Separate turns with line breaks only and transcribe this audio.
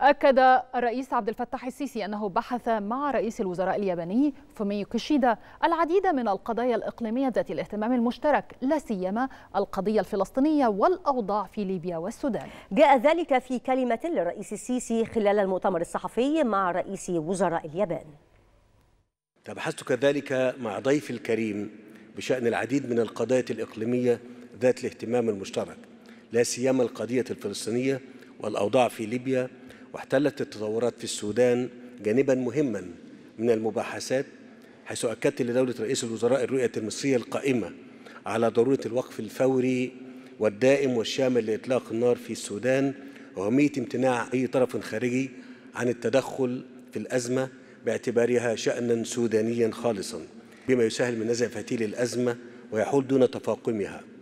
أكد الرئيس عبد الفتاح السيسي أنه بحث مع رئيس الوزراء الياباني فوميو كيشيدا العديد من القضايا الإقليمية ذات الاهتمام المشترك لا سيما
القضية
الفلسطينية والأوضاع في ليبيا والسودان. جاء ذلك في كلمة للرئيس السيسي خلال المؤتمر الصحفي مع رئيس وزراء اليابان.
تبحثت كذلك مع ضيفي الكريم بشأن العديد من القضايا الإقليمية ذات الاهتمام المشترك لا سيما القضية الفلسطينية والأوضاع في ليبيا واحتلت التطورات في السودان جانبا مهما من المباحثات حيث أكدت لدولة رئيس الوزراء الرؤية المصرية القائمة على ضرورة الوقف الفوري والدائم والشامل لإطلاق النار في السودان وأهمية امتناع أي طرف خارجي عن التدخل في الأزمة باعتبارها شأنا سودانيا خالصا بما يسهل من نزع فتيل الأزمة ويحول دون تفاقمها